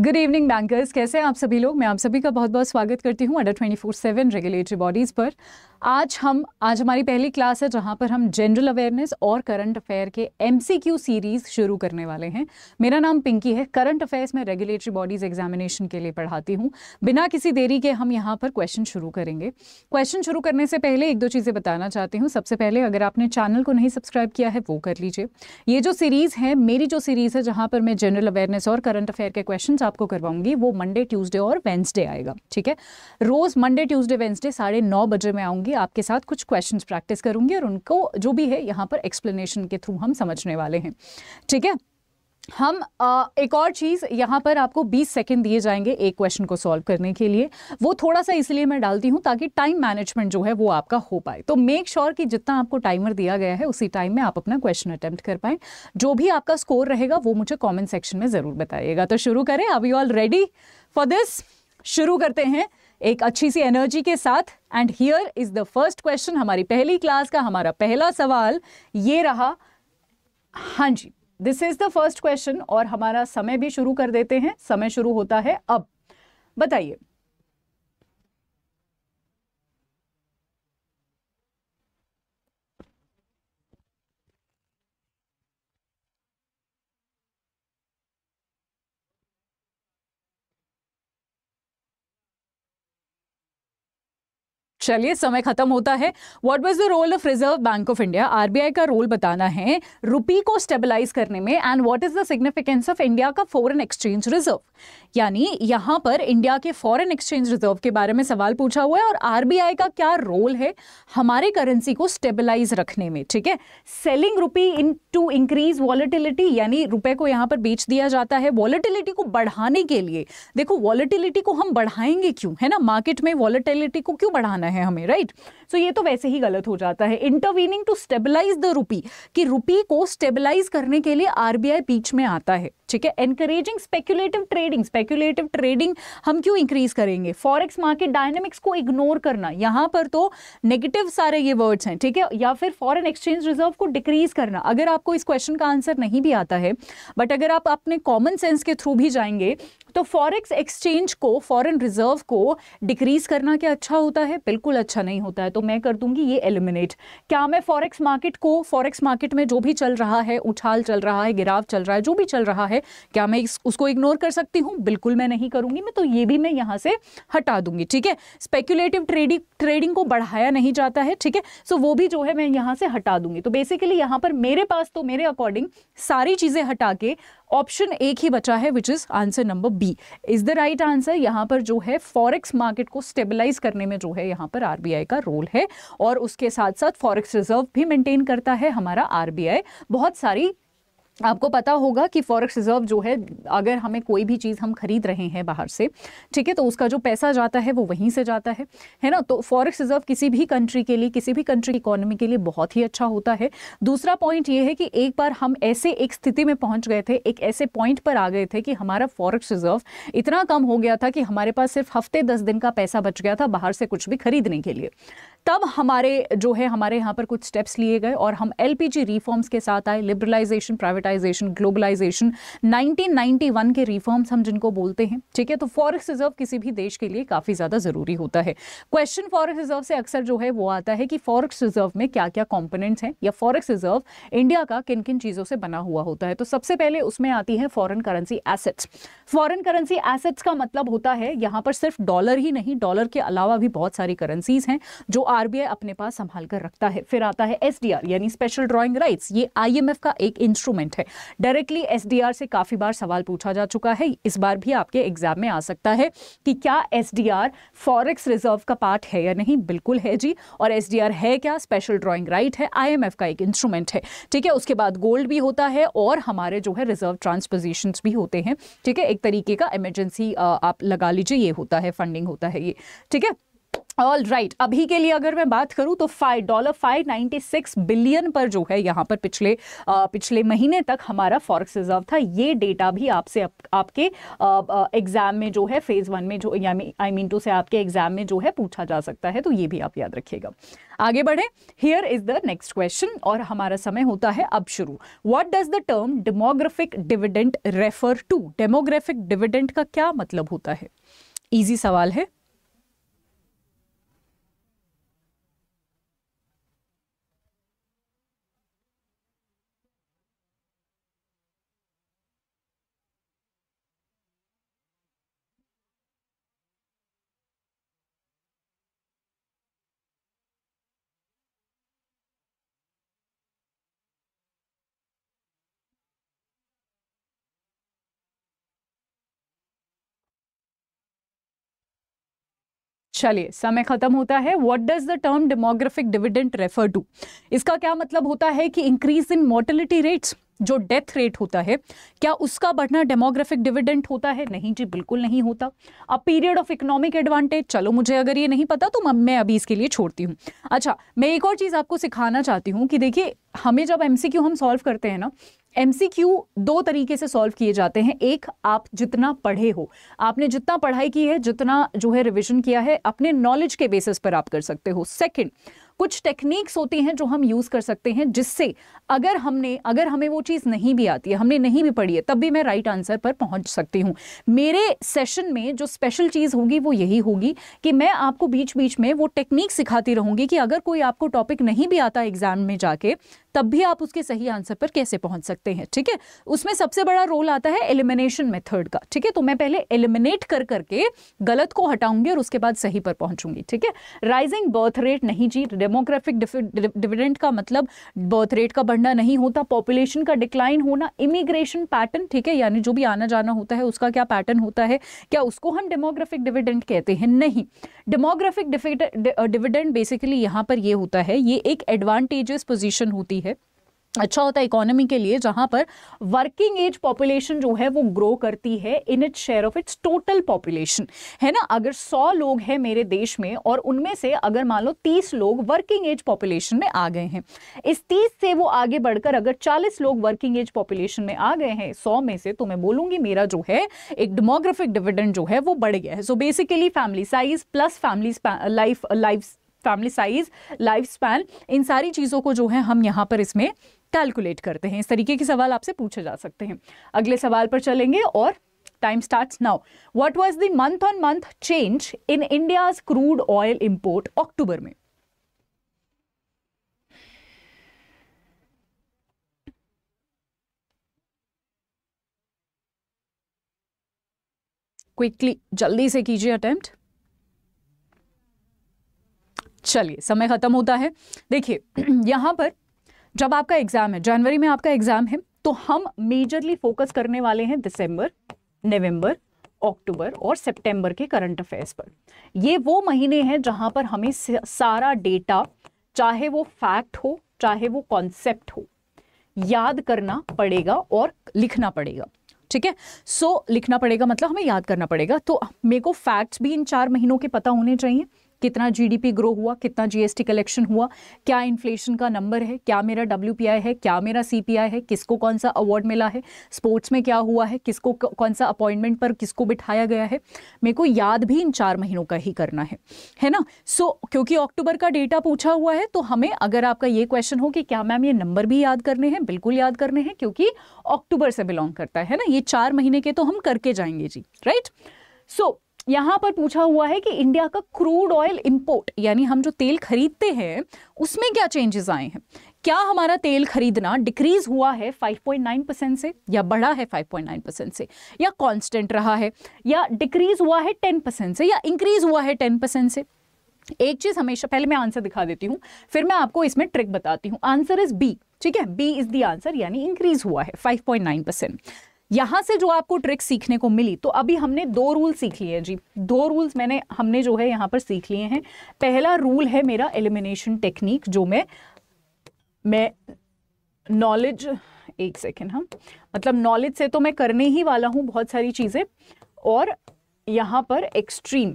Good evening bankers कैसे हैं आप सभी लोग मैं आप सभी का बहुत बहुत स्वागत करती हूं अंडर 24/7 रेगुलेटरी बॉडीज़ पर आज हम आज हमारी पहली क्लास है जहाँ पर हम जनरल अवेयरनेस और करंट अफेयर के एम सीरीज़ शुरू करने वाले हैं मेरा नाम पिंकी है करंट अफेयर्स में रेगुलेटरी बॉडीज़ एग्जामिनेशन के लिए पढ़ाती हूँ बिना किसी देरी के हम यहाँ पर क्वेश्चन शुरू करेंगे क्वेश्चन शुरू करने से पहले एक दो चीज़ें बताना चाहती हूँ सबसे पहले अगर आपने चैनल को नहीं सब्सक्राइब किया है वो कर लीजिए ये जो सीरीज़ है मेरी जो सीरीज़ है जहाँ पर मैं जनरल अवेयरनेस और करंट अफेयर के क्वेश्चन आपको करवाऊंगी वो मंडे ट्यूजडे और वेंसडे आएगा ठीक है रोज़ मंडे ट्यूजडे वेंसडे साढ़े बजे मैं आऊँगी करूंगी आपके साथ कुछ क्वेश्चंस प्रैक्टिस करूंगी और उनको जो भी है यहाँ पर एक्सप्लेनेशन के थ्रू हम समझने वाले हैं ठीक है हम एक और चीज़ यहाँ पर आपको 20 सेकंड दिए जाएंगे एक क्वेश्चन को सॉल्व करने के लिए वो थोड़ा सा इसलिए मैं डालती हूँ ताकि टाइम मैनेजमेंट जो है वो आपका हो पाए तो मेक श्योर sure कि जितना आपको टाइमर दिया गया है उसी टाइम में आप अपना क्वेश्चन अटैम्प्ट कर पाएँ जो भी आपका स्कोर रहेगा वो मुझे कॉमेंट सेक्शन में ज़रूर बताइएगा तो शुरू करें are you all ready for this शुरू करते हैं एक अच्छी सी एनर्जी के साथ and here is the first question हमारी पहली क्लास का हमारा पहला सवाल ये रहा हाँ जी this is the first question और हमारा समय भी शुरू कर देते हैं समय शुरू होता है अब बताइए चलिए समय खत्म होता है what was the role of reserve bank of India RBI का रोल बताना है रुपी को स्टेबलाइज करने में and what is the significance of India का फॉरेन एक्सचेंज रिजर्व यानी यहां पर इंडिया के फॉरेन एक्सचेंज रिजर्व के बारे में सवाल पूछा हुआ है और आरबीआई का क्या रोल है हमारे करेंसी को स्टेबलाइज रखने में ठीक है selling rupee in to increase volatility यानी रुपए को यहां पर बेच दिया जाता है वॉलिटिलिटी को बढ़ाने के लिए देखो वॉलिटिलिटी को हम बढ़ाएंगे क्यों है ना मार्केट में वॉलिटिलिटी को क्यों बढ़ाना है हैं हमें राइट सो so, ये तो वैसे ही गलत हो जाता है intervening to stabilise the rupee कि रुपी को स्टेबलाइज करने के लिए आरबीआई बीच में आता है ठीक है encouraging speculative trading speculative trading हम क्यों इंक्रीज करेंगे फॉरेक्स मार्केट डायनेमिक्स को इग्नोर करना यहां पर तो नेगेटिव सारे ये वर्ड्स हैं ठीक है या फिर फॉरेन एक्सचेंज रिजर्व को डिक्रीज करना अगर आपको इस क्वेश्चन का आंसर नहीं भी आता है बट अगर आप अपने कॉमन सेंस के थ्रू भी जाएंगे तो फॉरेक्स एक्सचेंज को फॉरेन रिजर्व को डिक्रीज करना क्या अच्छा होता है बिल्कुल अच्छा नहीं होता है तो मैं कर दूंगी ये एलिमिनेट क्या मैं फॉरेक्स मार्केट को फॉरेक्स मार्केट में जो भी चल रहा है उछाल चल रहा है गिराव चल रहा है जो भी चल रहा है है क्या मैं उसको इग्नोर कर सकती हूँ बिल्कुल मैं नहीं करूँगी मैं तो ये भी मैं यहाँ से हटा दूंगी ठीक है स्पेक्यूलेटिव ट्रेडिंग ट्रेडिंग को बढ़ाया नहीं जाता है ठीक है सो वो भी जो है मैं यहाँ से हटा दूंगी तो बेसिकली यहाँ पर मेरे पास तो मेरे अकॉर्डिंग सारी चीज़ें हटा के ऑप्शन एक ही बचा है which is answer number B is the right answer यहाँ पर जो है फॉरेक्स मार्केट को स्टेबलाइज करने में जो है यहाँ पर आर का रोल है और उसके साथ साथ फॉरेक्स रिजर्व भी मेंटेन करता है हमारा आर बहुत सारी आपको पता होगा कि फॉरेक्स रिजर्व जो है अगर हमें कोई भी चीज़ हम खरीद रहे हैं बाहर से ठीक है तो उसका जो पैसा जाता है वो वहीं से जाता है है ना तो फॉरेक्स रिजर्व किसी भी कंट्री के लिए किसी भी कंट्री की इकोनॉमी के लिए बहुत ही अच्छा होता है दूसरा पॉइंट ये है कि एक बार हम ऐसे एक स्थिति में पहुँच गए थे एक ऐसे पॉइंट पर आ गए थे कि हमारा फॉरेक्स रिजर्व इतना कम हो गया था कि हमारे पास सिर्फ हफ्ते दस दिन का पैसा बच गया था बाहर से कुछ भी खरीदने के लिए तब हमारे जो है हमारे यहाँ पर कुछ स्टेप्स लिए गए और हम एलपीजी रिफॉर्म्स के साथ आए लिबरलाइजेशन प्राइवेटाइजेशन ग्लोबलाइजेशन 1991 के रिफॉर्म्स हम जिनको बोलते हैं ठीक है तो फॉरेस्ट रिजर्व किसी भी देश के लिए काफ़ी ज़्यादा ज़रूरी होता है क्वेश्चन फॉरेस्ट रिजर्व से अक्सर जो है वो आता है कि फॉरेस्ट रिजर्व में क्या क्या कॉम्पोनेंट्स हैं या फॉरेस्ट रिजर्व इंडिया का किन किन चीज़ों से बना हुआ होता है तो सबसे पहले उसमें आती है foreign currency assets foreign currency assets का मतलब होता है यहाँ पर सिर्फ डॉलर ही नहीं डॉलर के अलावा भी बहुत सारी करेंसीज हैं जो आरबीआई अपने पास संभाल कर रखता है फिर आता है एसडीआर यानी स्पेशल ड्राइंग राइट्स ये आईएमएफ का एक इंस्ट्रूमेंट है डायरेक्टली एसडीआर से काफी बार सवाल पूछा जा चुका है इस बार भी आपके एग्जाम में आ सकता है कि क्या एस फॉरेक्स रिजर्व का पार्ट है या नहीं बिल्कुल है जी और एस है क्या स्पेशल ड्रॉइंग राइट है आई का एक इंस्ट्रूमेंट है ठीक है उसके बाद गोल्ड भी होता है और हमारे जो है रिजर्व ट्रांसपोजिशन भी होते हैं ठीक है एक तरीके का इमरजेंसी आप लगा लीजिए ये होता है फंडिंग होता है ये ठीक है ऑल राइट right. अभी के लिए अगर मैं बात करूं तो five dollar five ninety six billion पर जो है यहाँ पर पिछले आ, पिछले महीने तक हमारा फॉरेक्स रिजर्व था ये डेटा भी आपसे आप, आपके एग्जाम में जो है फेज वन में जो आई मीन टू से आपके एग्जाम में जो है पूछा जा सकता है तो ये भी आप याद रखिएगा आगे बढ़े here is the next question और हमारा समय होता है अब शुरू what does the term demographic dividend refer to demographic dividend का क्या मतलब होता है ईजी सवाल है चलिए समय खत्म होता है what does the term demographic dividend refer to इसका क्या मतलब होता है कि इंक्रीज इन मोर्टिलिटी रेट्स जो डेथ रेट होता है क्या उसका बढ़ना डेमोग्राफिक डिविडेंट होता है नहीं जी बिल्कुल नहीं होता अब पीरियड ऑफ इकोनॉमिक एडवांटेज चलो मुझे अगर ये नहीं पता तो मैं अभी इसके लिए छोड़ती हूँ अच्छा मैं एक और चीज़ आपको सिखाना चाहती हूँ कि देखिए हमें जब एमसीक्यू हम सॉल्व करते हैं ना एमसीक्यू दो तरीके से सॉल्व किए जाते हैं एक आप जितना पढ़े हो आपने जितना पढ़ाई की है जितना जो है रिविजन किया है अपने नॉलेज के बेसिस पर आप कर सकते हो सेकेंड कुछ टेक्निक्स होती हैं जो हम यूज़ कर सकते हैं जिससे अगर हमने अगर हमें वो चीज़ नहीं भी आती है हमने नहीं भी पढ़ी है तब भी मैं राइट right आंसर पर पहुंच सकती हूँ मेरे सेशन में जो स्पेशल चीज़ होगी वो यही होगी कि मैं आपको बीच बीच में वो टेक्निक सिखाती रहूँगी कि अगर कोई आपको टॉपिक नहीं भी आता एग्ज़ाम में जाके तब भी आप उसके सही आंसर पर कैसे पहुंच सकते हैं ठीक है उसमें सबसे बड़ा रोल आता है एलिमिनेशन मेथड का ठीक है तो मैं पहले एलिमिनेट कर करके गलत को हटाऊंगी और उसके बाद सही पर पहुंचूंगी ठीक है राइजिंग बर्थ रेट नहीं जी डेमोग्राफिक डिविडेंट का मतलब बर्थ रेट का बढ़ना नहीं होता पॉपुलेशन का डिक्लाइन होना इमिग्रेशन पैटर्न ठीक है यानी जो भी आना जाना होता है उसका क्या पैटर्न होता है क्या उसको हम डेमोग्राफिक डिविडेंट कहते हैं नहीं डेमोग्राफिक डिविडेंट बेसिकली यहां पर यह होता है ये एक एडवांटेजेस पोजिशन होती है है अच्छा होता है इकोनॉमी के लिए जहां पर वर्किंग एज पॉपुलेशन जो है वो ग्रो करती है in its share of its total population है ना अगर 100 लोग हैं मेरे देश में और उनमें से अगर मान लो 30 लोग वर्किंग एज पॉपुलेशन में आ गए हैं इस 30 से वो आगे बढ़कर अगर 40 लोग वर्किंग एज पॉपुलेशन में आ गए हैं सौ में से तो मैं बोलूंगी मेरा जो है एक डेमोग्राफिक डिविडेंड जो है वो बढ़ गया है so basically family size plus family life life family size life span इन सारी चीज़ों को जो है हम यहाँ पर इसमें कैलकुलेट करते हैं इस तरीके के सवाल आपसे पूछे जा सकते हैं अगले सवाल पर चलेंगे और time start now what was the month on month change in India crude oil import अक्टूबर में क्विकली जल्दी से कीजिए अटेम्प्ट चलिए समय ख़त्म होता है देखिए यहाँ पर जब आपका एग्ज़ाम है जनवरी में आपका एग्ज़ाम है तो हम मेजरली फोकस करने वाले हैं दिसंबर नवंबर अक्टूबर और सितंबर के करंट अफेयर्स पर ये वो महीने हैं जहाँ पर हमें सारा डेटा चाहे वो फैक्ट हो चाहे वो कॉन्सेप्ट हो याद करना पड़ेगा और लिखना पड़ेगा ठीक है सो लिखना पड़ेगा मतलब हमें याद करना पड़ेगा तो मेरे को फैक्ट्स भी इन चार महीनों के पता होने चाहिए कितना जीडीपी ग्रो हुआ कितना जीएसटी कलेक्शन हुआ क्या इन्फ्लेशन का नंबर है क्या मेरा डब्ल्यूपीआई है क्या मेरा सीपीआई है किसको कौन सा अवार्ड मिला है स्पोर्ट्स में क्या हुआ है किसको कौन सा अपॉइंटमेंट पर किसको बिठाया गया है मेरे को याद भी इन चार महीनों का ही करना है है ना सो so, क्योंकि अक्टूबर का डेटा पूछा हुआ है तो हमें अगर आपका ये क्वेश्चन हो कि क्या मैम ये नंबर भी याद करने हैं बिल्कुल याद करने हैं क्योंकि अक्टूबर से बिलोंग करता है ना ये चार महीने के तो हम करके जाएंगे जी राइट सो so, यहाँ पर पूछा हुआ है कि इंडिया का क्रूड ऑयल इंपोर्ट यानी हम जो तेल खरीदते हैं उसमें क्या चेंजेस आए हैं क्या हमारा तेल खरीदना डिक्रीज हुआ है 5.9 परसेंट से या बढ़ा है 5.9 परसेंट से या कांस्टेंट रहा है या डिक्रीज हुआ है 10 परसेंट से या इंक्रीज हुआ है 10 परसेंट से एक चीज़ हमेशा पहले मैं आंसर दिखा देती हूँ फिर मैं आपको इसमें ट्रिक बताती हूँ आंसर इज बी ठीक है बी इज द आंसर यानी इंक्रीज हुआ है फाइव परसेंट यहां से जो आपको ट्रिक सीखने को मिली तो अभी हमने दो रूल सीख लिए हैं जी दो रूल्स मैंने हमने जो है यहां पर सीख लिए हैं पहला रूल है मेरा एलिमिनेशन टेक्निक जो मैं मैं नॉलेज एक सेकेंड हम हाँ। मतलब नॉलेज से तो मैं करने ही वाला हूं बहुत सारी चीज़ें और यहां पर एक्सट्रीम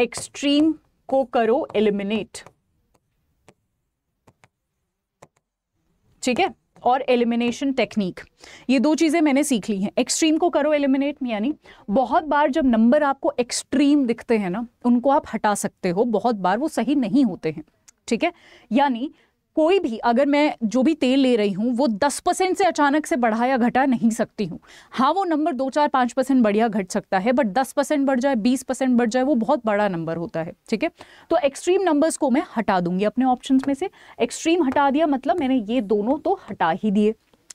एक्सट्रीम को करो एलिमिनेट ठीक है और एलिमिनेशन टेक्निक ये दो चीज़ें मैंने सीख ली हैं एक्सट्रीम को करो एलिमिनेट यानी बहुत बार जब नंबर आपको एक्सट्रीम दिखते हैं ना उनको आप हटा सकते हो बहुत बार वो सही नहीं होते हैं ठीक है यानी कोई भी अगर मैं जो भी तेल ले रही हूँ वो दस परसेंट से अचानक से बढ़ा या घटा नहीं सकती हूँ हाँ वो नंबर दो चार पाँच परसेंट बढ़िया घट सकता है बट दस परसेंट बढ़ जाए बीस परसेंट बढ़ जाए वो बहुत बड़ा नंबर होता है ठीक है तो एक्सट्रीम नंबर्स को मैं हटा दूंगी अपने ऑप्शन में से एक्सट्रीम हटा दिया मतलब मैंने ये दोनों तो हटा ही दिए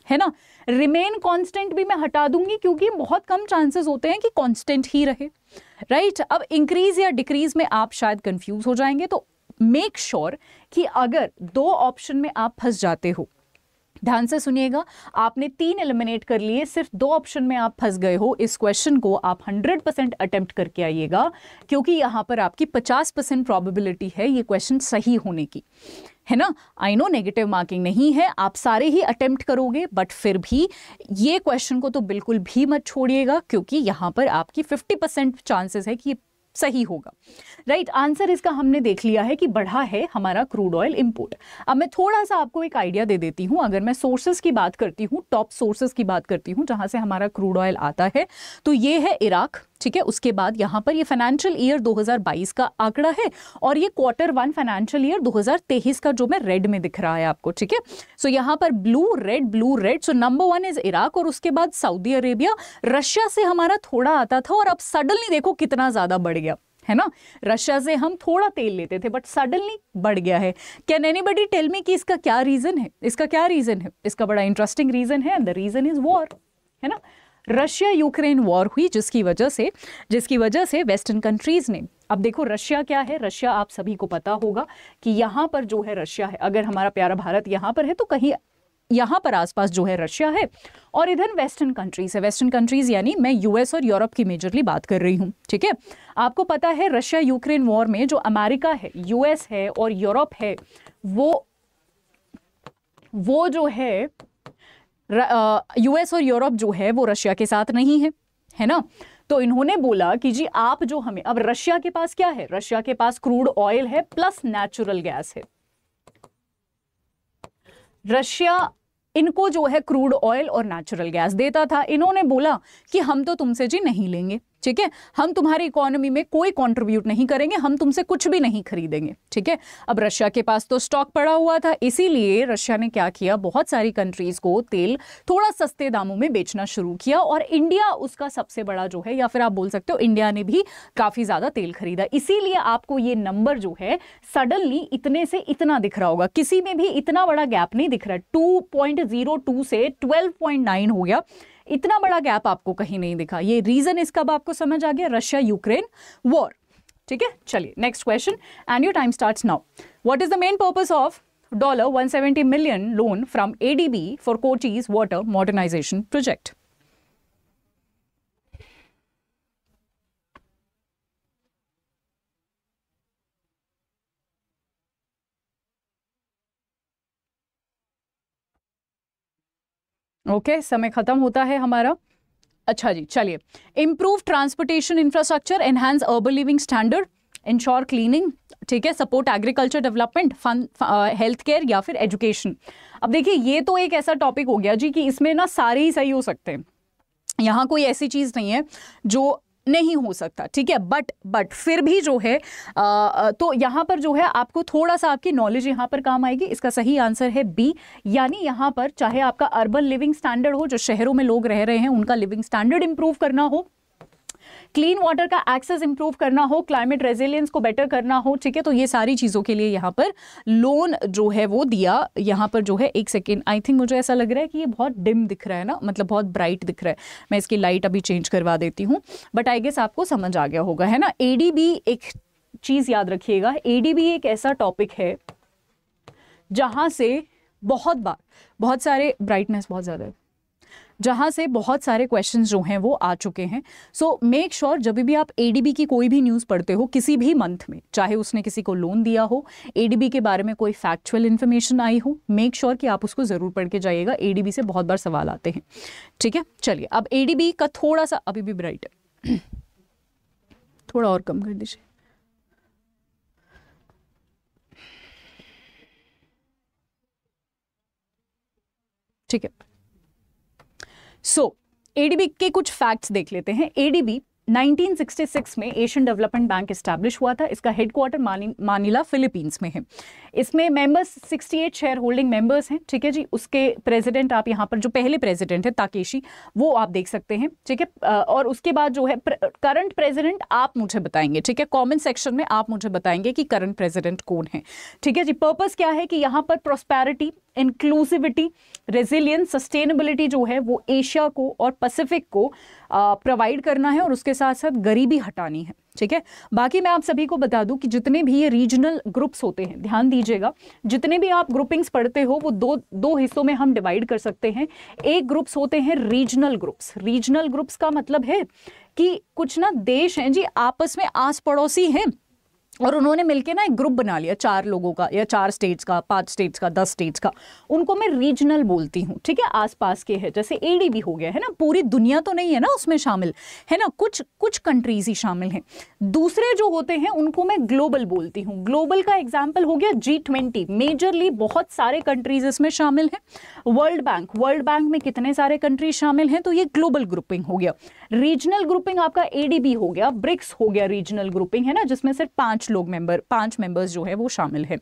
है ना रिमेन कॉन्स्टेंट भी मैं हटा दूंगी क्योंकि बहुत कम चांसेस होते हैं कि कॉन्स्टेंट ही रहे राइट right? अब इंक्रीज या डिक्रीज में आप शायद कंफ्यूज हो जाएंगे तो मेक श्योर sure कि अगर दो ऑप्शन में आप फंस जाते हो ध्यान से सुनिएगा आपने तीन एलिमिनेट कर लिए सिर्फ दो ऑप्शन में आप फंस गए हो इस क्वेश्चन को आप 100 परसेंट अटेम्प्ट करके आइएगा क्योंकि यहाँ पर आपकी 50 परसेंट प्रॉबिलिटी है ये क्वेश्चन सही होने की है ना आई नो नेगेटिव मार्किंग नहीं है आप सारे ही अटेम्प्ट करोगे बट फिर भी ये क्वेश्चन को तो बिल्कुल भी मत छोड़िएगा क्योंकि यहाँ पर आपकी 50 परसेंट चांसेस है कि ये सही होगा राइट आंसर इसका हमने देख लिया है कि बढ़ा है हमारा क्रूड ऑयल इंपोर्ट अब मैं थोड़ा सा आपको एक आइडिया दे देती हूं अगर मैं सोर्सेज की बात करती हूं टॉप सोर्सेज की बात करती हूं जहां से हमारा क्रूड ऑयल आता है तो ये है इराक ठीक है उसके बाद यहां पर ये फाइनेंशियल ईयर 2022 का आंकड़ा है और ये क्वार्टर वन फाइनेंशियल ईयर 2023 का जो मैं रेड में दिख रहा है आपको ठीक है सो यहां पर blue red blue red so number one is Iraq और उसके बाद सऊदी अरेबिया रशिया से हमारा थोड़ा आता था और अब सडनली देखो कितना ज़्यादा बढ़ गया है ना रशिया से हम थोड़ा तेल लेते थे बट सडनली बढ़ गया है can anybody tell me कि इसका क्या रीज़न है इसका क्या रीज़न है इसका बड़ा इंटरेस्टिंग रीज़न है and the reason is war है ना रशिया यूक्रेन वॉर हुई जिसकी वजह से जिसकी वजह से वेस्टर्न कंट्रीज़ ने अब देखो रशिया क्या है रशिया आप सभी को पता होगा कि यहाँ पर जो है रशिया है अगर हमारा प्यारा भारत यहाँ पर है तो कहीं यहाँ पर आसपास जो है रशिया है और इधर वेस्टर्न कंट्रीज़ है वेस्टर्न कंट्रीज़ यानी मैं यूएस और यूरोप की मेजरली बात कर रही हूँ ठीक है आपको पता है रशिया यूक्रेन वॉर में जो अमेरिका है यूएस है और यूरोप है वो वो जो है यूएस और यूरोप जो है वो रशिया के साथ नहीं है है ना तो इन्होंने बोला कि जी आप जो हमें अब रशिया के पास क्या है रशिया के पास क्रूड ऑयल है प्लस नेचुरल गैस है रशिया इनको जो है क्रूड ऑयल और नेचुरल गैस देता था इन्होंने बोला कि हम तो तुमसे जी नहीं लेंगे ठीक है हम तुम्हारी इकोनॉमी में कोई कंट्रीब्यूट नहीं करेंगे हम तुमसे कुछ भी नहीं खरीदेंगे ठीक है अब रशिया के पास तो स्टॉक पड़ा हुआ था इसीलिए रशिया ने क्या किया बहुत सारी कंट्रीज को तेल थोड़ा सस्ते दामों में बेचना शुरू किया और इंडिया उसका सबसे बड़ा जो है या फिर आप बोल सकते हो इंडिया ने भी काफ़ी ज़्यादा तेल खरीदा इसीलिए आपको ये नंबर जो है सडनली इतने से इतना दिख रहा होगा किसी में भी इतना बड़ा गैप नहीं दिख रहा टू से ट्वेल्व हो गया इतना बड़ा गैप आपको कहीं नहीं दिखा ये रीजन इसका अब आपको समझ आ गया रशिया यूक्रेन वॉर ठीक है चलिए next question and you time start now what is the main purpose of dollar one million loan from ADB for Kochi's water modernisation project okay समय खत्म होता है हमारा अच्छा जी चलिए improve transportation infrastructure enhance urban living standard ensure cleaning ठीक है support agriculture development fun health care या फिर एजुकेशन अब देखिए ये तो एक ऐसा टॉपिक हो गया जी कि इसमें ना सारे ही सही हो सकते हैं यहाँ कोई ऐसी चीज़ नहीं है जो नहीं हो सकता ठीक है बट बट फिर भी जो है आ, तो यहाँ पर जो है आपको थोड़ा सा आपकी नॉलेज यहाँ पर काम आएगी इसका सही आंसर है बी यानी यहाँ पर चाहे आपका अर्बन लिविंग स्टैंडर्ड हो जो शहरों में लोग रह रहे हैं उनका लिविंग स्टैंडर्ड इंप्रूव करना हो क्लीन वाटर का एक्सेस इंप्रूव करना हो क्लाइमेट रेजिलियंस को बेटर करना हो ठीक है तो ये सारी चीज़ों के लिए यहाँ पर लोन जो है वो दिया यहाँ पर जो है एक सेकेंड आई थिंक मुझे ऐसा लग रहा है कि ये बहुत डिम दिख रहा है ना मतलब बहुत ब्राइट दिख रहा है मैं इसकी लाइट अभी चेंज करवा देती हूँ बट आई गेस आपको समझ आ गया होगा है ना ए एक चीज़ याद रखिएगा ए एक ऐसा टॉपिक है जहाँ से बहुत बार बहुत सारे ब्राइटनेस बहुत ज़्यादा है जहाँ से बहुत सारे क्वेश्चन जो हैं वो आ चुके हैं सो मेक श्योर जब भी आप ए की कोई भी न्यूज़ पढ़ते हो किसी भी मंथ में चाहे उसने किसी को लोन दिया हो ए के बारे में कोई फैक्चुअल इन्फॉर्मेशन आई हो मेक श्योर कि आप उसको ज़रूर पढ़ के जाइएगा ए से बहुत बार सवाल आते हैं ठीक है चलिए अब ए का थोड़ा सा अभी भी ब्राइट है थोड़ा और कम कर दीजिए ठीक है सो एडीबी के कुछ फैक्ट्स देख लेते हैं एडीबी 1966 में एशियन डेवलपमेंट बैंक इस्टेब्लिश हुआ था इसका हेडक्वार्टर मानी, मानिला फिलीपींस में है इसमें मेंबर्स 68 शेयर होल्डिंग मेंबर्स हैं ठीक है जी उसके प्रेसिडेंट आप यहाँ पर जो पहले प्रेसिडेंट है ताकेशी वो आप देख सकते हैं ठीक है और उसके बाद जो है करंट प्रेसिडेंट आप मुझे बताएंगे ठीक है कॉमेंट सेक्शन में आप मुझे बताएंगे कि करंट प्रेजिडेंट कौन है ठीक है जी पर्पज़ क्या है कि यहाँ पर प्रोस्पैरिटी इंक्लूसिविटी रेजिलियंस सस्टेनेबिलिटी जो है वो एशिया को और पैसिफिक को प्रोवाइड करना है और उसके साथ साथ गरीबी हटानी है ठीक है बाकी मैं आप सभी को बता दूं कि जितने भी ये रीजनल ग्रुप्स होते हैं ध्यान दीजिएगा जितने भी आप ग्रुपिंग्स पढ़ते हो वो दो दो हिस्सों में हम डिवाइड कर सकते हैं एक ग्रुप्स होते हैं रीजनल ग्रुप्स रीजनल ग्रुप्स का मतलब है कि कुछ ना देश हैं जी आपस में आस पड़ोसी हैं और उन्होंने मिलके ना एक ग्रुप बना लिया चार लोगों का या चार स्टेट्स का पांच स्टेट्स का दस स्टेट्स का उनको मैं रीजनल बोलती हूँ ठीक है आसपास के है जैसे भी हो गया है ना पूरी दुनिया तो नहीं है ना उसमें शामिल है ना कुछ कुछ कंट्रीज ही शामिल हैं दूसरे जो होते हैं उनको मैं ग्लोबल बोलती हूँ ग्लोबल का एग्जाम्पल हो गया जी ट्वेंटी मेजरली बहुत सारे कंट्रीज इसमें शामिल हैं वर्ल्ड बैंक वर्ल्ड बैंक में कितने सारे कंट्रीज शामिल हैं तो ये ग्लोबल ग्रुपिंग हो गया रीजनल ग्रुपिंग आपका ए हो गया ब्रिक्स हो गया रीजनल ग्रुपिंग है ना जिसमें सिर्फ पाँच लोग मेंबर पांच मेंबर्स जो है वो शामिल हैं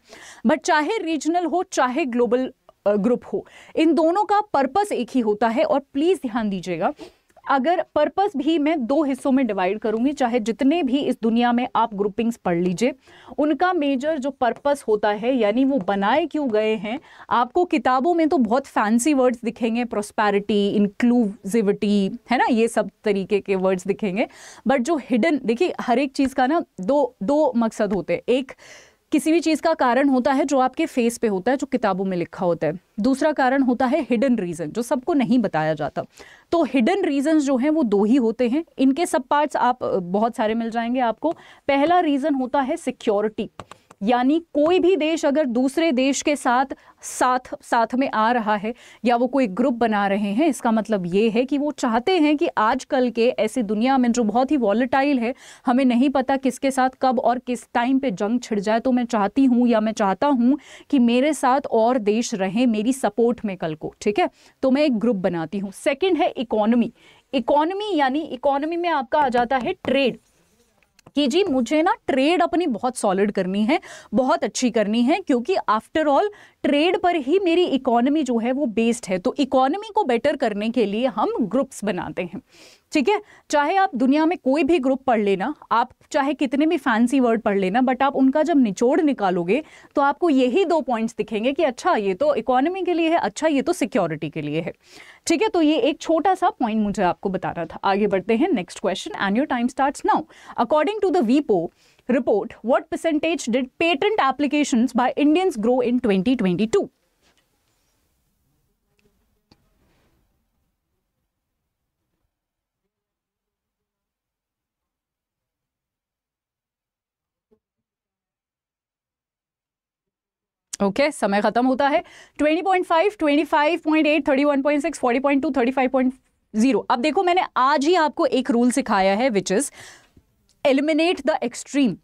बट चाहे रीजनल हो चाहे ग्लोबल ग्रुप हो इन दोनों का पर्पस एक ही होता है और प्लीज़ ध्यान दीजिएगा अगर पर्पस भी मैं दो हिस्सों में डिवाइड करूंगी चाहे जितने भी इस दुनिया में आप ग्रुपिंग्स पढ़ लीजिए उनका मेजर जो पर्पस होता है यानी वो बनाए क्यों गए हैं आपको किताबों में तो बहुत फैंसी वर्ड्स दिखेंगे प्रोस्पैरिटी इंक्लूसिविटी है ना ये सब तरीके के वर्ड्स दिखेंगे बट जो हिडन देखिए हर एक चीज़ का ना दो दो मकसद होते हैं एक किसी भी चीज़ का कारण होता है जो आपके फेस पे होता है जो किताबों में लिखा होता है दूसरा कारण होता है हिडन रीज़न जो सबको नहीं बताया जाता तो हिडन रीजन जो हैं वो दो ही होते हैं इनके सब पार्ट्स आप बहुत सारे मिल जाएंगे आपको पहला रीज़न होता है सिक्योरिटी यानी कोई भी देश अगर दूसरे देश के साथ साथ साथ में आ रहा है या वो कोई ग्रुप बना रहे हैं इसका मतलब ये है कि वो चाहते हैं कि आजकल के ऐसे दुनिया में जो बहुत ही वॉलेटाइल है हमें नहीं पता किसके साथ कब और किस टाइम पे जंग छिड़ जाए तो मैं चाहती हूँ या मैं चाहता हूँ कि मेरे साथ और देश रहें मेरी सपोर्ट में कल को ठीक है तो मैं एक ग्रुप बनाती हूँ सेकेंड है इकोनॉमी इकोनॉमी यानी इकोनॉमी में आपका आ जाता है ट्रेड कि जी मुझे ना ट्रेड अपनी बहुत सॉलिड करनी है बहुत अच्छी करनी है क्योंकि आफ्टर ऑल ट्रेड पर ही मेरी इकोनॉमी जो है वो बेस्ड है तो इकोनॉमी को बेटर करने के लिए हम ग्रुप्स बनाते हैं ठीक है चाहे आप दुनिया में कोई भी ग्रुप पढ़ लेना आप चाहे कितने भी फैंसी वर्ड पढ़ लेना बट आप उनका जब निचोड़ निकालोगे तो आपको यही दो पॉइंट्स दिखेंगे कि अच्छा ये तो इकोनॉमी के लिए है अच्छा ये तो सिक्योरिटी के लिए है ठीक है तो ये एक छोटा सा पॉइंट मुझे आपको बताना था आगे बढ़ते हैं next question and your time start now according to the वीपो report, what percentage did patent applications by Indians grow in 2022? okay, samay khatam hota hai 20.5, 25.8, 31.6, 40.2, 35. Zero अब देखो मैंने आज ही आपको एक रूल सिखाया है which is eliminate the extreme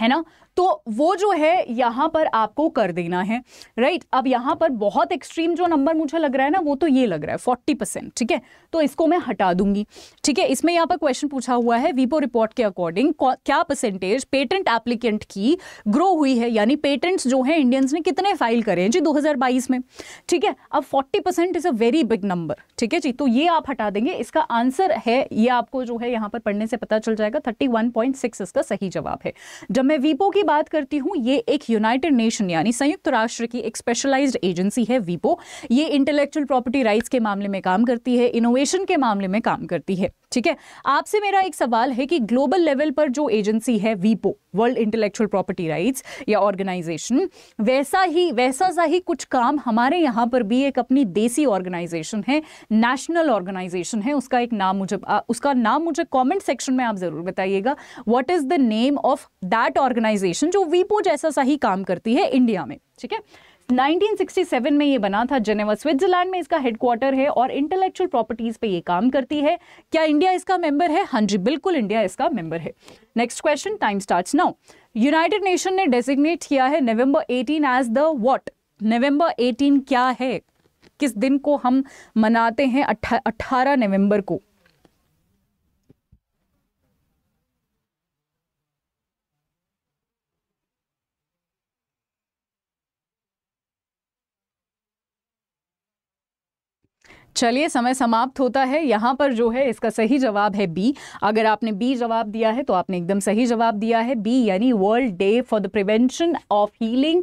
है ना तो वो जो है यहाँ पर आपको कर देना है राइट अब यहाँ पर बहुत एक्सट्रीम जो नंबर मुझे लग रहा है ना वो तो ये लग रहा है फोर्टी परसेंट ठीक है तो इसको मैं हटा दूंगी ठीक है इसमें यहाँ पर क्वेश्चन पूछा हुआ है वीपो रिपोर्ट के अकॉर्डिंग क्या परसेंटेज पेटेंट एप्लीकेंट की ग्रो हुई है यानी पेटेंट्स जो है इंडियंस ने कितने फाइल करे हैं जी दो में ठीक है अब forty percent is a very big number ठीक है जी तो ये आप हटा देंगे इसका आंसर है ये आपको जो है यहाँ पर पढ़ने से पता चल जाएगा थर्टी इसका सही जवाब है जब मैं वीपो की बात करती हूँ ये एक यूनाइटेड नेशन यानी संयुक्त राष्ट्र की एक स्पेशलाइज एजेंसी है वीपो ये इंटेलेक्चुअल प्रॉपर्टी राइट्स के मामले में काम करती है इनोवेशन के मामले में काम करती है ठीक है आपसे मेरा एक सवाल है कि ग्लोबल लेवल पर जो एजेंसी है वीपो वर्ल्ड इंटेलेक्चुअल प्रॉपर्टी राइट्स या ऑर्गेनाइजेशन वैसा ही वैसा सा ही कुछ काम हमारे यहाँ पर भी एक अपनी देसी ऑर्गेनाइजेशन है नेशनल ऑर्गेनाइजेशन है उसका एक नाम मुझे आ, उसका नाम मुझे कॉमेंट सेक्शन में आप ज़रूर बताइएगा what is the name of that organisation जो वीपो जैसा सा ही काम करती है इंडिया में ठीक है 1967 में ये बना था जेनेवा स्विट्जरलैंड में इसका हेडक्वार्टर है और इंटेलेक्चुअल प्रॉपर्टीज पे ये काम करती है क्या इंडिया इसका मेंबर है हाँ जी बिल्कुल इंडिया इसका मेंबर है next question time start now United Nation ने डेजिग्नेट किया है नवंबर 18 एज द व्हाट नवंबर 18 क्या है किस दिन को हम मनाते हैं अठारह नवंबर को चलिए समय समाप्त होता है यहाँ पर जो है इसका सही जवाब है बी अगर आपने बी जवाब दिया है तो आपने एकदम सही जवाब दिया है बी यानी world day for the prevention of healing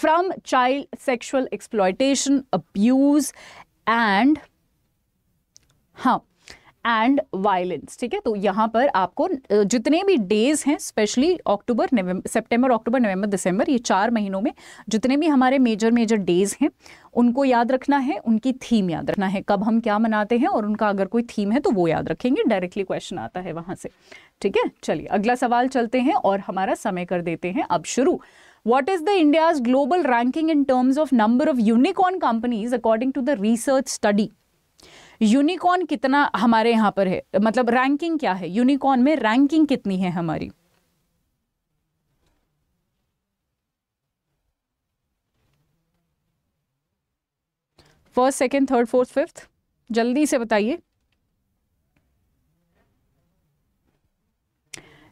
from child sexual exploitation abuse and हाँ एंड वायलेंस ठीक है तो यहाँ पर आपको जितने भी डेज हैं स्पेशली अक्टूबर नवंबर सितंबर अक्टूबर नवंबर दिसंबर ये चार महीनों में जितने भी हमारे मेजर मेजर डेज हैं उनको याद रखना है उनकी थीम याद रखना है कब हम क्या मनाते हैं और उनका अगर कोई थीम है तो वो याद रखेंगे डायरेक्टली क्वेश्चन आता है वहाँ से ठीक है चलिए अगला सवाल चलते हैं और हमारा समय कर देते हैं अब शुरू What is the India's global ranking in terms of number of unicorn companies according to the research study? Unicorn कितना हमारे यहाँ पर है मतलब रैंकिंग क्या है यूनिकॉर्न में रैंकिंग कितनी है हमारी first second third fourth fifth जल्दी से बताइए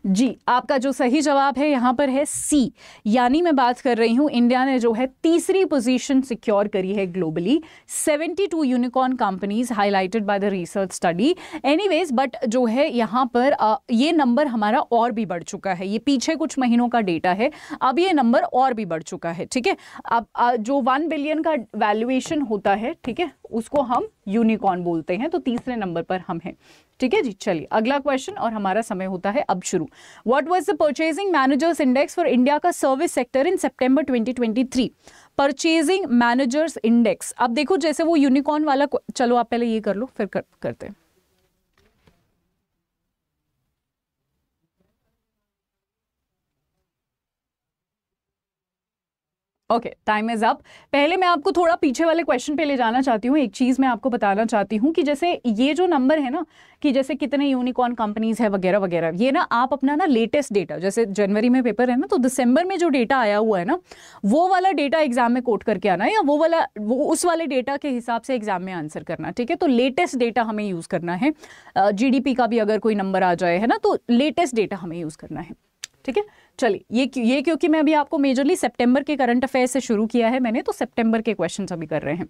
जी आपका जो सही जवाब है यहाँ पर है सी यानी मैं बात कर रही हूँ इंडिया ने जो है तीसरी पोजीशन सिक्योर करी है globally 72 unicorn companies highlighted by the research study anyways but जो है यहाँ पर आ, ये नंबर हमारा और भी बढ़ चुका है ये पीछे कुछ महीनों का डेटा है अब ये नंबर और भी बढ़ चुका है ठीक है अब जो वन बिलियन का वैल्यूएशन होता है ठीक है उसको हम यूनिकॉर्न बोलते हैं तो तीसरे नंबर पर हम हैं ठीक है जी चलिए अगला क्वेश्चन और हमारा समय होता है अब शुरू what was the purchasing managers index for India का सर्विस सेक्टर इन सितंबर 2023 परचेजिंग मैनेजर्स इंडेक्स अब देखो जैसे वो यूनिकॉर्न वाला चलो आप पहले ये कर लो फिर कर, करते हैं ओके टाइम इज़ अप पहले मैं आपको थोड़ा पीछे वाले क्वेश्चन पे ले जाना चाहती हूँ एक चीज़ मैं आपको बताना चाहती हूँ कि जैसे ये जो नंबर है ना कि जैसे कितने यूनिकॉर्न कंपनीज है वगैरह वगैरह ये ना आप अपना ना लेटेस्ट डेटा जैसे जनवरी में पेपर है ना तो दिसंबर में जो डेटा आया हुआ है ना वो वाला डेटा एग्जाम में कोट करके आना या वो वाला वो उस वाले डेटा के हिसाब से एग्जाम में आंसर करना ठीक है तो लेटेस्ट डेटा हमें यूज़ करना है जी का भी अगर कोई नंबर आ जाए है ना तो लेटेस्ट डेटा हमें यूज़ करना है ठीक है चलिए ये ये क्योंकि मैं अभी आपको मेजरली सितंबर के करंट अफेयर से शुरू किया है मैंने तो सितंबर के क्वेश्चन अभी कर रहे हैं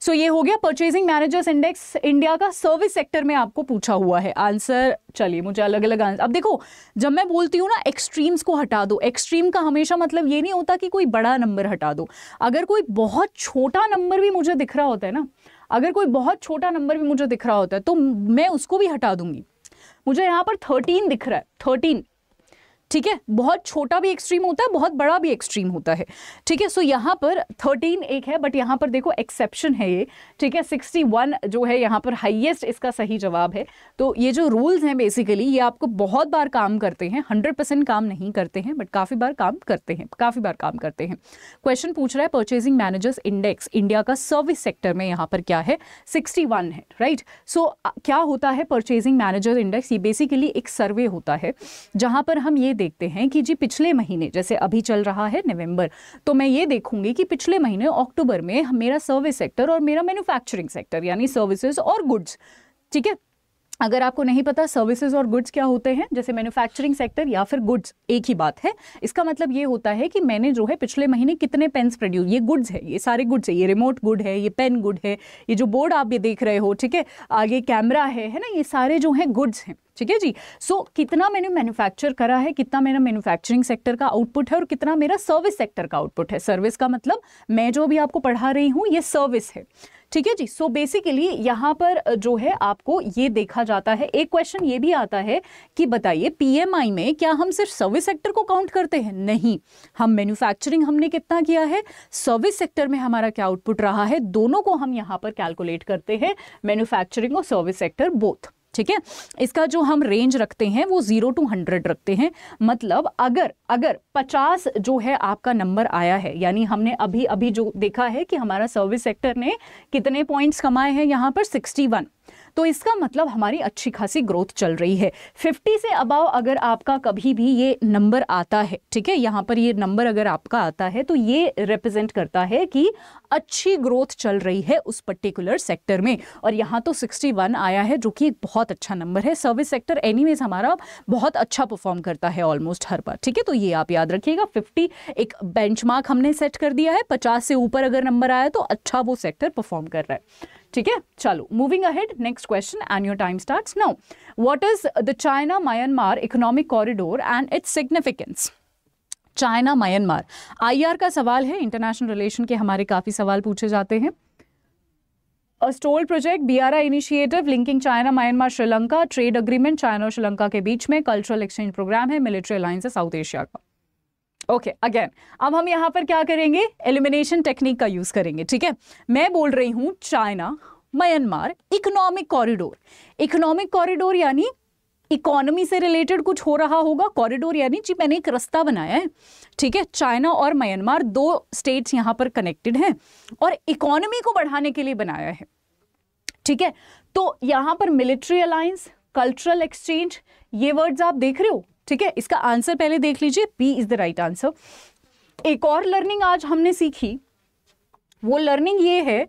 सो so, ये हो गया परचेजिंग मैनेजर्स इंडेक्स इंडिया का सर्विस सेक्टर में आपको पूछा हुआ है आंसर चलिए मुझे अलग अलग आंसर अब देखो जब मैं बोलती हूँ ना एक्सट्रीम्स को हटा दो एक्सट्रीम का हमेशा मतलब ये नहीं होता कि कोई बड़ा नंबर हटा दो अगर कोई बहुत छोटा नंबर भी मुझे दिख रहा होता है ना अगर कोई बहुत छोटा नंबर भी मुझे दिख रहा होता है तो मैं उसको भी हटा दूंगी मुझे यहाँ पर थर्टीन दिख रहा है थर्टीन ठीक है बहुत छोटा भी एक्सट्रीम होता है बहुत बड़ा भी एक्सट्रीम होता है ठीक है सो यहाँ पर थर्टीन एक है बट यहाँ पर देखो एक्सेप्शन है ये ठीक है सिक्सटी वन जो है यहाँ पर हाइएस्ट इसका सही जवाब है तो ये जो रूल्स हैं बेसिकली ये आपको बहुत बार काम करते हैं हंड्रेड परसेंट काम नहीं करते हैं बट काफ़ी बार काम करते हैं काफ़ी बार काम करते हैं क्वेश्चन पूछ रहा है परचेजिंग मैनेजर्स इंडेक्स इंडिया का सर्विस सेक्टर में यहाँ पर क्या है सिक्सटी वन है राइट सो so, क्या होता है परचेजिंग मैनेजर इंडेक्स ये बेसिकली एक सर्वे होता है जहाँ पर हम ये देखते हैं कि जी पिछले महीने जैसे अभी चल रहा है नवंबर तो मैं ये देखूंगी कि पिछले महीने अक्टूबर में मेरा सर्विस सेक्टर और मेरा मैन्युफैक्चरिंग सेक्टर यानी सर्विसेज और गुड्स ठीक है अगर आपको नहीं पता सर्विसेज और गुड्स क्या होते हैं जैसे मैन्युफैक्चरिंग सेक्टर या फिर गुड्स एक ही बात है इसका मतलब ये होता है कि मैंने जो है पिछले महीने कितने पेन्स प्रोड्यूस ये गुड्स है ये सारे गुड्स है ये रिमोट गुड है ये पेन गुड है ये जो बोर्ड आप ये देख रहे हो ठीक है आगे कैमरा है है ना ये सारे जो हैं गुड्स हैं ठीक है जी सो so, कितना मैंने मैन्युफैक्चर करा है कितना मेरा मैन्युफैक्चरिंग सेक्टर का आउटपुट है और कितना मेरा सर्विस सेक्टर का आउटपुट है सर्विस का मतलब मैं जो भी आपको पढ़ा रही हूँ ये सर्विस है ठीक है जी सो so बेसिकली यहाँ पर जो है आपको ये देखा जाता है एक क्वेश्चन ये भी आता है कि बताइए पीएमआई में क्या हम सिर्फ सर्विस सेक्टर को काउंट करते हैं नहीं हम मैन्युफैक्चरिंग हमने कितना किया है सर्विस सेक्टर में हमारा क्या आउटपुट रहा है दोनों को हम यहाँ पर कैलकुलेट करते हैं मैन्युफैक्चरिंग और सर्विस सेक्टर बोथ ठीक है इसका जो हम रेंज रखते हैं वो ज़ीरो टू हंड्रेड रखते हैं मतलब अगर अगर पचास जो है आपका नंबर आया है यानी हमने अभी अभी जो देखा है कि हमारा सर्विस सेक्टर ने कितने पॉइंट्स कमाए हैं यहाँ पर सिक्सटी वन तो इसका मतलब हमारी अच्छी खासी ग्रोथ चल रही है 50 से अबाव अगर आपका कभी भी ये नंबर आता है ठीक है यहाँ पर ये नंबर अगर आपका आता है तो ये रिप्रेजेंट करता है कि अच्छी ग्रोथ चल रही है उस पर्टिकुलर सेक्टर में और यहाँ तो 61 आया है जो कि एक बहुत अच्छा नंबर है सर्विस सेक्टर एनी हमारा बहुत अच्छा परफॉर्म करता है ऑलमोस्ट हर बार ठीक है तो ये आप याद रखिएगा फिफ्टी एक बेंच हमने सेट कर दिया है पचास से ऊपर अगर नंबर आया तो अच्छा वो सेक्टर परफॉर्म कर रहा है ठीक है चलो moving ahead next question and your time start now what is the China Myanmar economic corridor and its significance China Myanmar IR का सवाल है इंटरनेशनल रिलेशन के हमारे काफ़ी सवाल पूछे जाते हैं A stall project BRI initiative linking China Myanmar Sri Lanka trade agreement China और श्रीलंका के बीच में कल्चरल एक्सचेंज प्रोग्राम है मिलिट्री अलायंस है साउथ एशिया का ओके okay, अगेन अब हम यहाँ पर क्या करेंगे एलिमिनेशन टेक्निक का यूज़ करेंगे ठीक है मैं बोल रही हूँ China Myanmar economic corridor economic corridor यानी इकोनॉमी से रिलेटेड कुछ हो रहा होगा कॉरिडोर यानी जी मैंने एक रास्ता बनाया है ठीक है चाइना और म्यांमार दो स्टेट्स यहाँ पर कनेक्टेड हैं और इकोनॉमी को बढ़ाने के लिए बनाया है ठीक है तो यहाँ पर मिलिट्री अलायंस कल्चरल एक्सचेंज ये वर्ड्स आप देख रहे हो ठीक है इसका आंसर पहले देख लीजिए P is the right answer एक और लर्निंग आज हमने सीखी वो लर्निंग ये है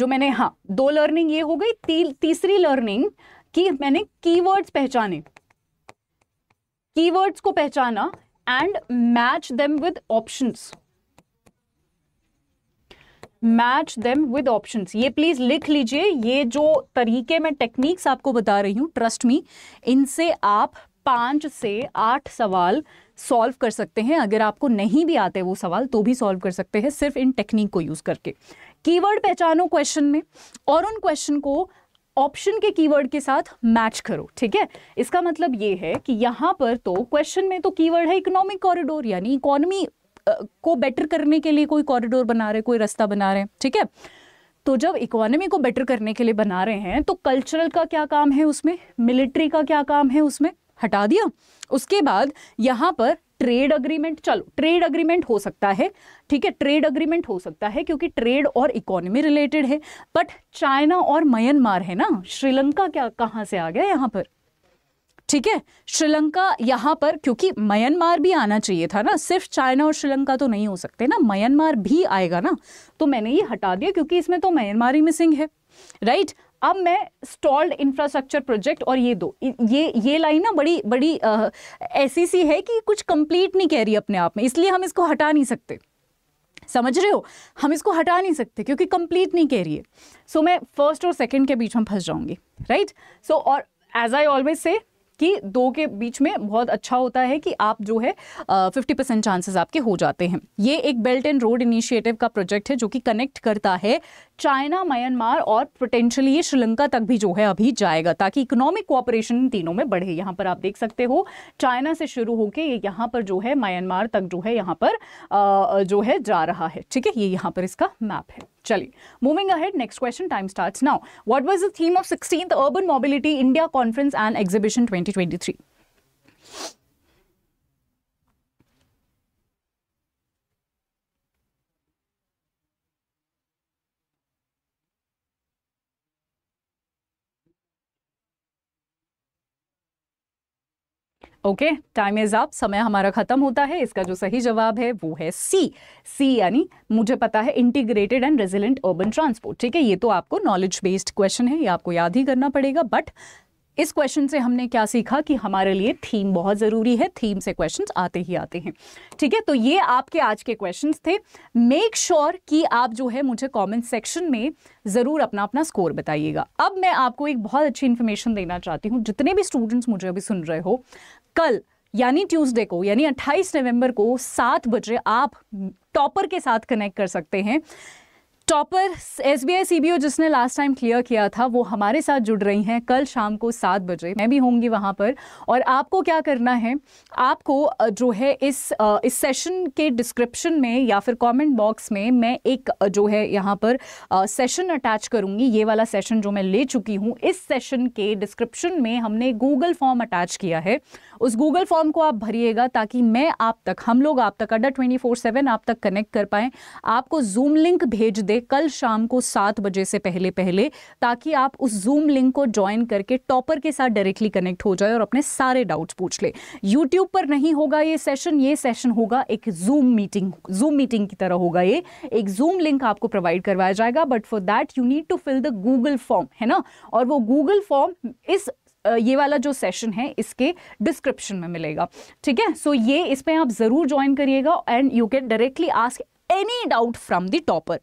जो मैंने हाँ दो लर्निंग ये हो गई ती, तीसरी लर्निंग कि मैंने कीवर्ड्स पहचाने कीवर्ड्स को पहचाना and match them with options match them with options ये प्लीज लिख लीजिए ये जो तरीके मैं टेक्निक्स आपको बता रही हूं ट्रस्ट मी इनसे आप पाँच से आठ सवाल सॉल्व कर सकते हैं अगर आपको नहीं भी आते वो सवाल तो भी सॉल्व कर सकते हैं सिर्फ इन टेक्निक को यूज़ करके कीवर्ड पहचानो क्वेश्चन में और उन क्वेश्चन को ऑप्शन के कीवर्ड के साथ मैच करो ठीक है इसका मतलब ये है कि यहाँ पर तो क्वेश्चन में तो कीवर्ड है इकोनॉमिक कॉरिडोर यानी इकोनॉमी को बेटर करने के लिए कोई कॉरिडोर बना रहे कोई रास्ता बना रहे हैं ठीक है तो जब इकोनॉमी को बेटर करने के लिए बना रहे हैं तो कल्चरल का क्या काम है उसमें मिलिट्री का क्या काम है उसमें हटा दिया उसके बाद यहाँ पर ट्रेड अग्रीमेंट चलो ट्रेड अग्रीमेंट हो सकता है ठीक है ट्रेड अग्रीमेंट हो सकता है क्योंकि ट्रेड और इकोनॉमी रिलेटेड है बट चाइना और म्यांमार है ना श्रीलंका क्या कहाँ से आ गया यहाँ पर ठीक है श्रीलंका यहाँ पर क्योंकि म्यांमार भी आना चाहिए था ना सिर्फ चाइना और श्रीलंका तो नहीं हो सकते ना म्यांमार भी आएगा ना तो मैंने ये हटा दिया क्योंकि इसमें तो ही मिसिंग है राइट अब मैं स्टॉल्ड इंफ्रास्ट्रक्चर प्रोजेक्ट और ये दो ये ये लाइन ना बड़ी बड़ी ऐसी सी है कि कुछ कंप्लीट नहीं कह रही अपने आप में इसलिए हम इसको हटा नहीं सकते समझ रहे हो हम इसको हटा नहीं सकते क्योंकि कंप्लीट नहीं कह रही है सो so, मैं फर्स्ट और सेकंड के बीच में फंस जाऊंगी राइट सो और एज आई ऑलवेज से कि दो के बीच में बहुत अच्छा होता है कि आप जो है फिफ्टी परसेंट चांसेस आपके हो जाते हैं ये एक बेल्ट एंड रोड इनिशिएटिव का प्रोजेक्ट है जो कि कनेक्ट करता है चाइना म्यांमार और पोटेंशियली ये श्रीलंका तक भी जो है अभी जाएगा ताकि इकोनॉमिक कोऑपरेशन इन तीनों में बढ़े यहाँ पर आप देख सकते हो चाइना से शुरू होकर ये यहाँ पर जो है म्यांमार तक जो है यहाँ पर जो है जा रहा है ठीक है ये यहाँ पर इसका मैप है Chali. Moving ahead, next question, time starts now. What was the theme of 16th Urban Mobility India Conference and Exhibition 2023? Okay time is up समय हमारा खत्म होता है इसका जो सही जवाब है वो है सी सी यानी मुझे पता है integrated and resilient urban transport ठीक है ये तो आपको नॉलेज बेस्ड क्वेश्चन है ये आपको याद ही करना पड़ेगा बट इस क्वेश्चन से हमने क्या सीखा कि हमारे लिए थीम बहुत ज़रूरी है थीम से क्वेश्चंस आते ही आते हैं ठीक है तो ये आपके आज के क्वेश्चंस थे मेक श्योर sure कि आप जो है मुझे कमेंट सेक्शन में ज़रूर अपना अपना स्कोर बताइएगा अब मैं आपको एक बहुत अच्छी इन्फॉर्मेशन देना चाहती हूँ जितने भी स्टूडेंट्स मुझे अभी सुन रहे हो कल यानी ट्यूसडे को यानी 28 नवंबर को सात बजे आप टॉपर के साथ कनेक्ट कर सकते हैं topper S B I C B O जिसने लास्ट टाइम क्लियर किया था वो हमारे साथ जुड़ रही हैं कल शाम को सात बजे मैं भी होंगी वहाँ पर और आपको क्या करना है आपको जो है इस इस सेशन के डिस्क्रिप्शन में या फिर कमेंट बॉक्स में मैं एक जो है यहाँ पर सेशन अटैच करूँगी ये वाला सेशन जो मैं ले चुकी हूँ इस सेशन के डिस्क्रिप्शन में हमने गूगल फॉर्म अटैच किया है उस गूगल फॉर्म को आप भरिएगा ताकि मैं आप तक हम लोग आप तक अड्डा ट्वेंटी फोर सेवन आप तक कनेक्ट कर पाएँ आपको जूम लिंक भेज दे कल शाम को सात बजे से पहले पहले ताकि आप उस जूम लिंक को ज्वाइन करके टॉपर के साथ डायरेक्टली कनेक्ट हो जाए और अपने सारे डाउट्स पूछ ले यूट्यूब पर नहीं होगा ये सेशन ये सेशन होगा एक जूम मीटिंग जूम मीटिंग की तरह होगा ये एक जूम लिंक आपको प्रोवाइड करवाया जाएगा but for that you need to fill the Google form है ना और वो गूगल फॉर्म इस ये वाला जो सेशन है इसके डिस्क्रिप्शन में मिलेगा ठीक है सो so ये इसमें आप ज़रूर ज्वाइन करिएगा and you can directly ask any doubt from the topper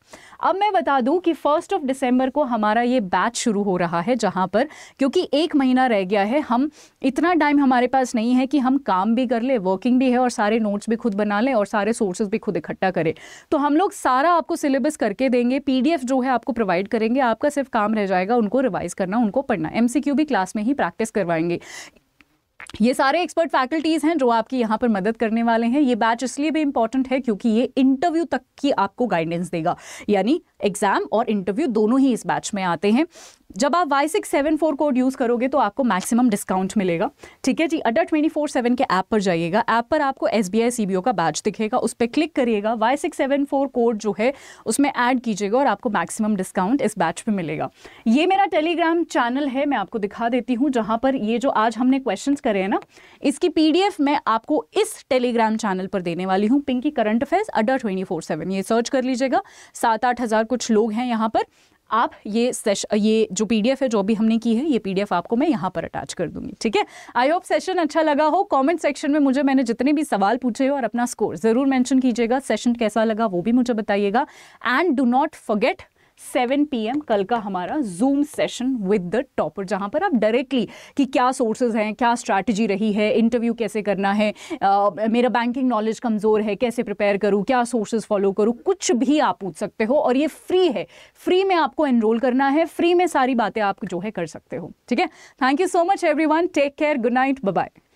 अब मैं बता दूं कि फर्स्ट ऑफ दिसंबर को हमारा ये बैच शुरू हो रहा है जहां पर क्योंकि एक महीना रह गया है हम इतना टाइम हमारे पास नहीं है कि हम काम भी कर ले वर्किंग भी है और सारे नोट्स भी खुद बना लें और सारे सोर्सेज भी खुद इकट्ठा करें तो हम लोग सारा आपको सिलेबस करके देंगे पी जो है आपको प्रोवाइड करेंगे आपका सिर्फ काम रह जाएगा उनको रिवाइज करना उनको पढ़ना एम भी क्लास में ही प्रैक्टिस करवाएंगे ये सारे एक्सपर्ट फैकल्टीज़ हैं जो आपकी यहाँ पर मदद करने वाले हैं ये बैच इसलिए भी इंपॉर्टेंट है क्योंकि ये इंटरव्यू तक की आपको गाइडेंस देगा यानी एग्ज़ाम और इंटरव्यू दोनों ही इस बैच में आते हैं जब आप Y six seven four code use करोगे तो आपको मैक्सिमम डिस्काउंट मिलेगा ठीक है जी अडर ट्वेंटी फोर सेवन के ऐप पर जाइएगा ऐप पर आपको S B I C B O का बैच दिखेगा उस पर क्लिक करिएगा Y six seven four code जो है उसमें ऐड कीजिएगा और आपको मैक्सिमम डिस्काउंट इस बैच पर मिलेगा ये मेरा टेलीग्राम चैनल है मैं आपको दिखा देती हूँ जहाँ पर ये जो आज हमने क्वेश्चन करे हैं ना इसकी पी डी एफ मैं आपको इस टेलीग्राम चैनल पर देने वाली हूँ Pinky current affairs Adda twenty four seven ये सर्च कर लीजिएगा सात आठ हज़ार कुछ लोग हैं यहाँ पर आप ये सेश ये जो पीडीएफ है जो भी हमने की है ये पीडीएफ आपको मैं यहाँ पर अटैच कर दूंगी ठीक है आई होप सेशन अच्छा लगा हो कॉमेंट सेक्शन में मुझे मैंने जितने भी सवाल पूछे हो और अपना स्कोर ज़रूर मैंशन कीजिएगा सेशन कैसा लगा वो भी मुझे बताइएगा and do not forget 7 PM कल का हमारा Zoom session with the topper जहां पर आप डायरेक्टली कि क्या सोर्सेज हैं क्या स्ट्रैटेजी रही है इंटरव्यू कैसे करना है आ, मेरा बैंकिंग नॉलेज कमज़ोर है कैसे प्रिपेयर करूँ क्या सोर्सेज फॉलो करूँ कुछ भी आप पूछ सकते हो और ये फ्री है फ्री में आपको एनरोल करना है फ्री में सारी बातें आप जो है कर सकते हो ठीक है thank you so much every take care good night bye